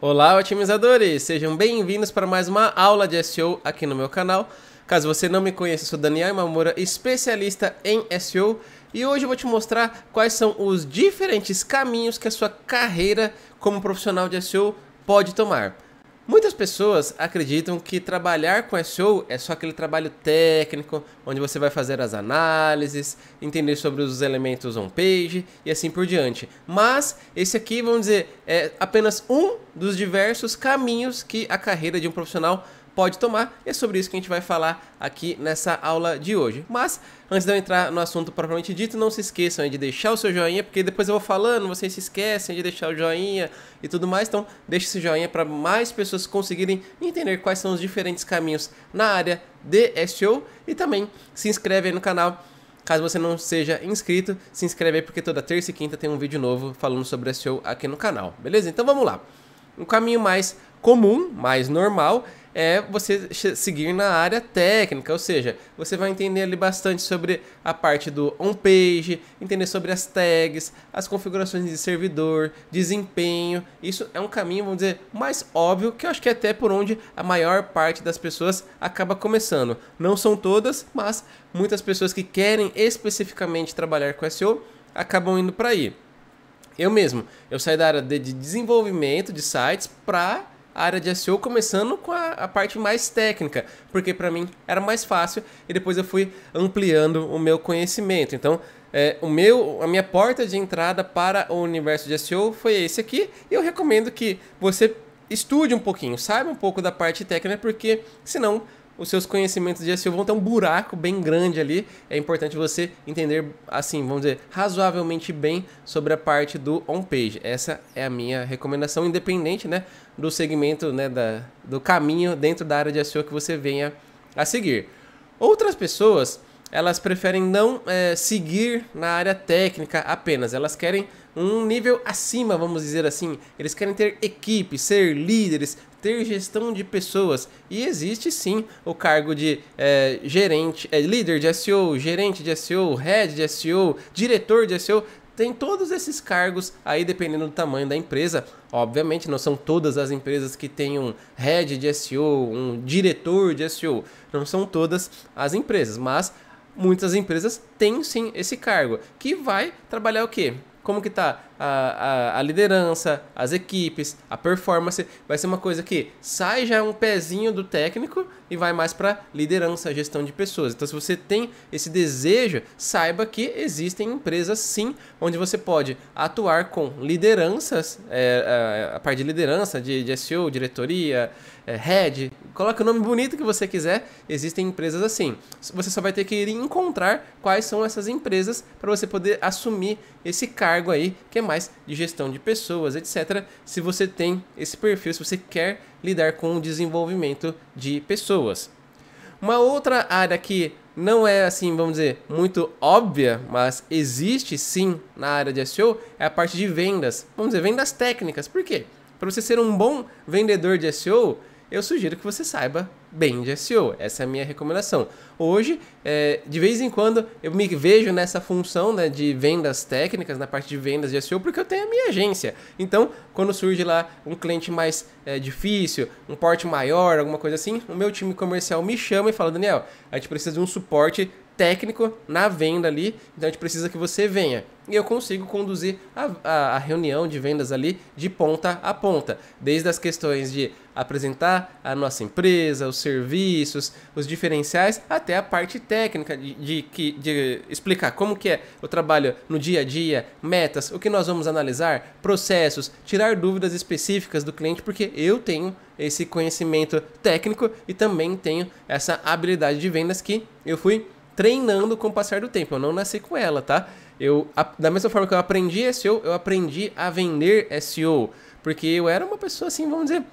Olá, otimizadores! Sejam bem-vindos para mais uma aula de SEO aqui no meu canal. Caso você não me conheça, sou Daniel Mamura, especialista em SEO, e hoje eu vou te mostrar quais são os diferentes caminhos que a sua carreira como profissional de SEO pode tomar. Muitas pessoas acreditam que trabalhar com SEO é só aquele trabalho técnico, onde você vai fazer as análises, entender sobre os elementos on-page e assim por diante. Mas esse aqui, vamos dizer, é apenas um dos diversos caminhos que a carreira de um profissional pode tomar. E é sobre isso que a gente vai falar aqui nessa aula de hoje. Mas, antes de eu entrar no assunto propriamente dito, não se esqueçam de deixar o seu joinha, porque depois eu vou falando, vocês se esquecem de deixar o joinha e tudo mais. Então, deixe esse joinha para mais pessoas conseguirem entender quais são os diferentes caminhos na área de SEO. E também se inscreve aí no canal. Caso você não seja inscrito, se inscreve aí porque toda terça e quinta tem um vídeo novo falando sobre SEO aqui no canal, beleza? Então vamos lá. Um caminho mais comum, mais normal, é você seguir na área técnica, ou seja, você vai entender ali bastante sobre a parte do on-page, entender sobre as tags, as configurações de servidor, desempenho. Isso é um caminho, vamos dizer, mais óbvio, que eu acho que é até por onde a maior parte das pessoas acaba começando. Não são todas, mas muitas pessoas que querem especificamente trabalhar com SEO acabam indo para aí. Eu mesmo, eu saí da área de desenvolvimento de sites para a área de SEO começando com a, a parte mais técnica, porque para mim era mais fácil e depois eu fui ampliando o meu conhecimento. Então, é, o meu, a minha porta de entrada para o universo de SEO foi esse aqui e eu recomendo que você estude um pouquinho, saiba um pouco da parte técnica, porque senão os seus conhecimentos de SEO vão ter um buraco bem grande ali. É importante você entender, assim, vamos dizer, razoavelmente bem sobre a parte do on-page. Essa é a minha recomendação, independente, né, do segmento, né, da, do caminho dentro da área de SEO que você venha a seguir. Outras pessoas elas preferem não é, seguir na área técnica apenas. Elas querem um nível acima, vamos dizer assim. Eles querem ter equipe, ser líderes, ter gestão de pessoas. E existe sim o cargo de é, gerente, é, líder de SEO, gerente de SEO, head de SEO, diretor de SEO. Tem todos esses cargos aí dependendo do tamanho da empresa. Obviamente, não são todas as empresas que têm um head de SEO, um diretor de SEO. Não são todas as empresas, mas muitas empresas têm sim esse cargo, que vai trabalhar o quê? Como que tá? a, a, a, liderança, as equipes, a performance. Vai ser uma coisa que sai já um pezinho do técnico e vai mais para liderança, gestão de pessoas. Então, se você tem esse desejo, saiba que existem empresas sim onde você pode atuar com lideranças, é, a, é, a parte de liderança, de, de SEO, diretoria, é, head, coloque o nome bonito que você quiser. Existem empresas assim. Você só vai ter que ir encontrar quais são essas empresas para você poder assumir esse cargo aí que é mais de gestão de pessoas, etc. Se você tem esse perfil, se você quer lidar com o desenvolvimento de pessoas. Uma outra área que não é assim, vamos dizer, muito óbvia, mas existe sim na área de SEO, é a parte de vendas. Vamos dizer, vendas técnicas. Por quê? Para você ser um bom vendedor de SEO, eu sugiro que você saiba bem de SEO. Essa é a minha recomendação. Hoje, é, de vez em quando, eu me vejo nessa função né, de vendas técnicas, na parte de vendas de SEO, porque eu tenho a minha agência. Então, quando surge lá um cliente mais é, difícil, um porte maior, alguma coisa assim, o meu time comercial me chama e fala: Daniel, a gente precisa de um suporte técnico na venda ali, então a gente precisa que você venha. E eu consigo conduzir a, a, a, reunião de vendas ali de ponta a ponta, desde as questões de apresentar a nossa empresa, os serviços, os diferenciais, até a parte técnica de, de, de, de explicar como que é o trabalho no dia a dia, metas, o que nós vamos analisar, processos, tirar dúvidas específicas do cliente, porque eu tenho esse conhecimento técnico e também tenho essa habilidade de vendas que eu fui treinando com o passar do tempo. Eu não nasci com ela, tá? Eu, a, da mesma forma que eu aprendi SEO, eu aprendi a vender SEO. Porque eu era uma pessoa assim, vamos dizer,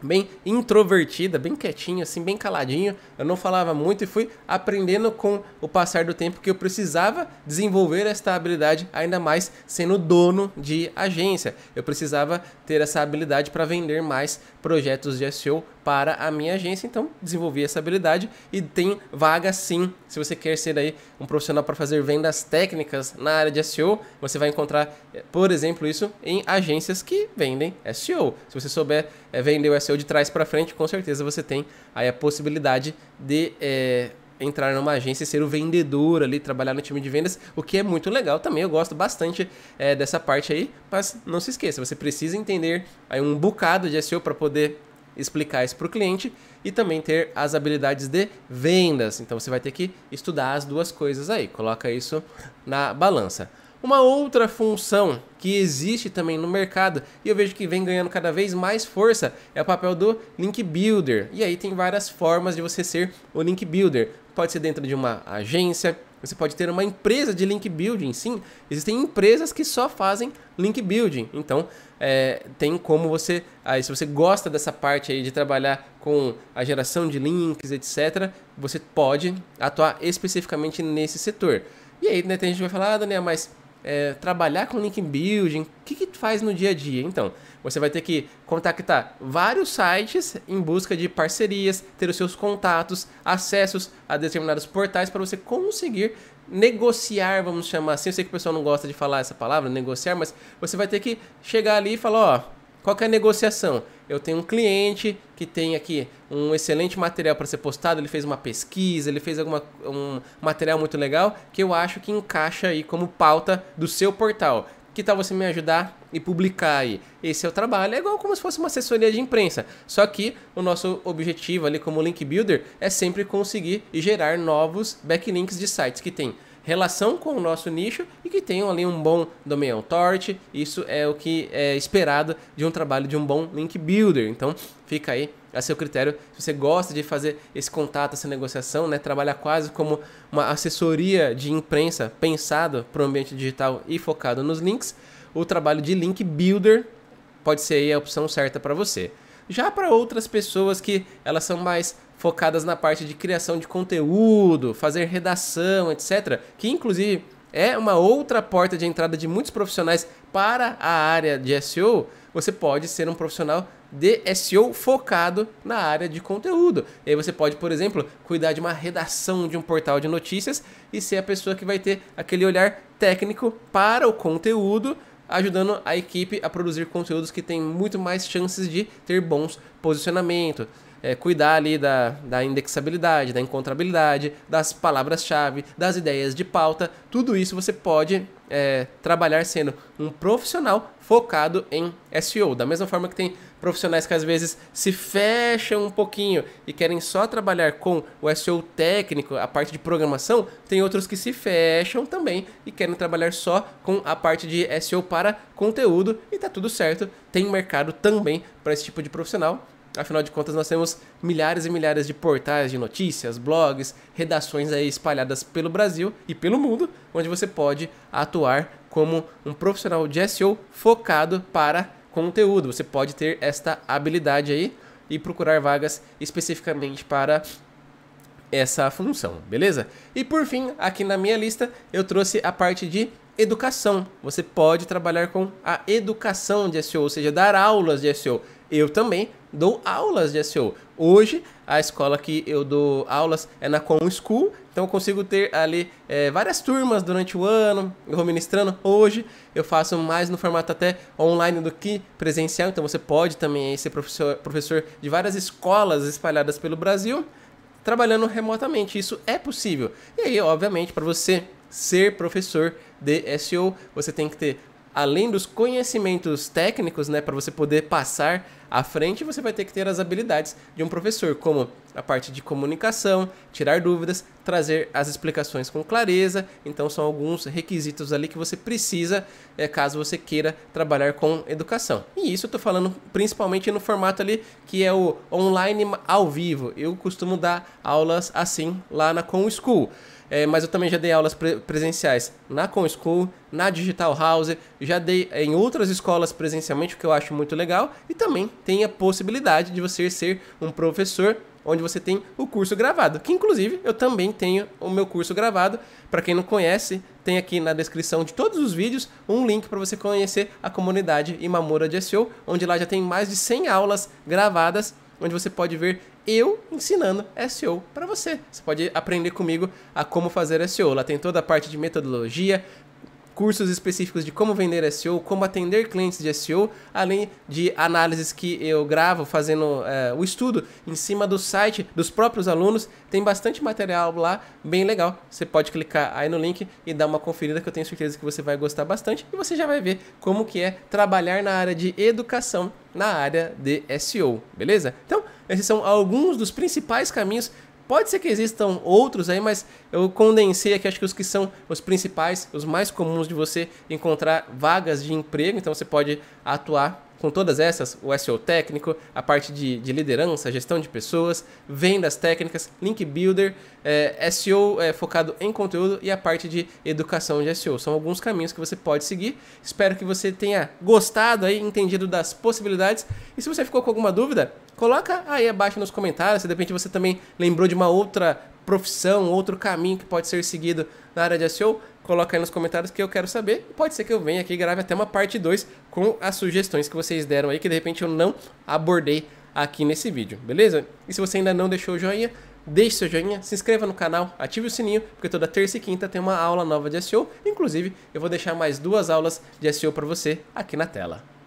bem introvertida, bem quietinha, assim, bem caladinha. Eu não falava muito e fui aprendendo com o passar do tempo que eu precisava desenvolver esta habilidade, ainda mais sendo dono de agência. Eu precisava ter essa habilidade para vender mais projetos de SEO para a minha agência, então desenvolvi essa habilidade e tem vaga sim. Se você quer ser aí um profissional para fazer vendas técnicas na área de SEO, você vai encontrar, eh, por exemplo, isso em agências que vendem SEO. Se você souber é, vender o SEO de trás para frente, com certeza você tem aí a possibilidade de é, entrar numa agência e ser o vendedor ali, trabalhar no time de vendas, o que é muito legal também. Eu gosto bastante é, dessa parte aí, mas não se esqueça, você precisa entender aí um bocado de SEO para poder explicar isso para o cliente e também ter as habilidades de vendas. Então você vai ter que estudar as duas coisas aí, coloca isso na balança. Uma outra função que existe também no mercado e eu vejo que vem ganhando cada vez mais força é o papel do link builder. E aí tem várias formas de você ser o link builder. Pode ser dentro de uma agência, você pode ter uma empresa de link building. Sim, existem empresas que só fazem link building. Então, é, tem como você. Aí, se você gosta dessa parte aí de trabalhar com a geração de links, etc., você pode atuar especificamente nesse setor. E aí, né, tem gente que vai falar, ah, Daniel, mas é, trabalhar com link building, o que, que tu faz no dia a dia? Então, você vai ter que contactar vários sites em busca de parcerias, ter os seus contatos, acessos a determinados portais para você conseguir negociar, vamos chamar assim. Eu sei que o pessoal não gosta de falar essa palavra, negociar, mas você vai ter que chegar ali e falar, ó qual que é a negociação? Eu tenho um cliente que tem aqui um excelente material para ser postado, ele fez uma pesquisa, ele fez alguma, um material muito legal que eu acho que encaixa aí como pauta do seu portal. Que tal você me ajudar e publicar aí? Esse é o trabalho. É igual como se fosse uma assessoria de imprensa. Só que o nosso objetivo ali como link builder é sempre conseguir gerar novos backlinks de sites que tem relação com o nosso nicho e que tenham ali um bom domain authority. Isso é o que é esperado de um trabalho de um bom link builder. Então, fica aí a seu critério. Se você gosta de fazer esse contato, essa negociação, né, trabalha quase como uma assessoria de imprensa pensada para o ambiente digital e focado nos links, o trabalho de link builder pode ser a opção certa para você. Já para outras pessoas que elas são mais focadas na parte de criação de conteúdo, fazer redação, etc. Que inclusive é uma outra porta de entrada de muitos profissionais para a área de SEO. Você pode ser um profissional de SEO focado na área de conteúdo. E aí você pode, por exemplo, cuidar de uma redação de um portal de notícias e ser a pessoa que vai ter aquele olhar técnico para o conteúdo, ajudando a equipe a produzir conteúdos que têm muito mais chances de ter bons posicionamentos é, cuidar ali da, da indexabilidade, da encontrabilidade, das palavras-chave, das ideias de pauta. Tudo isso você pode é, trabalhar sendo um profissional focado em SEO. Da mesma forma que tem profissionais que às vezes se fecham um pouquinho e querem só trabalhar com o SEO técnico, a parte de programação, tem outros que se fecham também e querem trabalhar só com a parte de SEO para conteúdo e tá tudo certo. Tem mercado também para esse tipo de profissional Afinal de contas, nós temos milhares e milhares de portais de notícias, blogs, redações aí espalhadas pelo Brasil e pelo mundo, onde você pode atuar como um profissional de SEO focado para conteúdo. Você pode ter esta habilidade aí e procurar vagas especificamente para essa função, beleza? E por fim, aqui na minha lista, eu trouxe a parte de educação. Você pode trabalhar com a educação de SEO, ou seja, dar aulas de SEO eu também dou aulas de SEO. Hoje, a escola que eu dou aulas é na Com School, então eu consigo ter ali é, várias turmas durante o ano, eu vou ministrando. Hoje eu faço mais no formato até online do que presencial, então você pode também ser professor, professor de várias escolas espalhadas pelo Brasil, trabalhando remotamente. Isso é possível. E aí, obviamente, para você ser professor de SEO, você tem que ter além dos conhecimentos técnicos, né, para você poder passar à frente, você vai ter que ter as habilidades de um professor, como a parte de comunicação, tirar dúvidas, trazer as explicações com clareza. Então, são alguns requisitos ali que você precisa é, caso você queira trabalhar com educação. E isso eu estou falando principalmente no formato ali que é o online ao vivo. Eu costumo dar aulas assim lá na ComSchool. School é, mas eu também já dei aulas pre presenciais na ComSchool, na Digital House, já dei é, em outras escolas presencialmente, o que eu acho muito legal, e também tem a possibilidade de você ser um professor onde você tem o curso gravado, que inclusive eu também tenho o meu curso gravado. Para quem não conhece, tem aqui na descrição de todos os vídeos um link para você conhecer a comunidade Imamura de SEO, onde lá já tem mais de 100 aulas gravadas, onde você pode ver eu ensinando SEO para você. Você pode aprender comigo a como fazer SEO. Lá tem toda a parte de metodologia, cursos específicos de como vender SEO, como atender clientes de SEO, além de análises que eu gravo fazendo é, o estudo em cima do site dos próprios alunos. Tem bastante material lá, bem legal. Você pode clicar aí no link e dar uma conferida que eu tenho certeza que você vai gostar bastante e você já vai ver como que é trabalhar na área de educação na área de SEO, beleza? Então, esses são alguns dos principais caminhos Pode ser que existam outros aí, mas eu condensei aqui, acho que os que são os principais, os mais comuns de você encontrar vagas de emprego. Então você pode atuar com todas essas, o SEO técnico, a parte de, de liderança, gestão de pessoas, vendas técnicas, link builder, é, eh, SEO é, eh, focado em conteúdo e a parte de educação de SEO. São alguns caminhos que você pode seguir. Espero que você tenha gostado aí, entendido das possibilidades. E se você ficou com alguma dúvida, coloca aí abaixo nos comentários. Se de repente você também lembrou de uma outra profissão, outro caminho que pode ser seguido na área de SEO, coloca aí nos comentários que eu quero saber. Pode ser que eu venha aqui e grave até uma parte 2 com as sugestões que vocês deram aí, que de repente eu não abordei aqui nesse vídeo, beleza? E se você ainda não deixou o joinha, deixe seu joinha, se inscreva no canal, ative o sininho, porque toda terça e quinta tem uma aula nova de SEO. Inclusive, eu vou deixar mais duas aulas de SEO para você aqui na tela.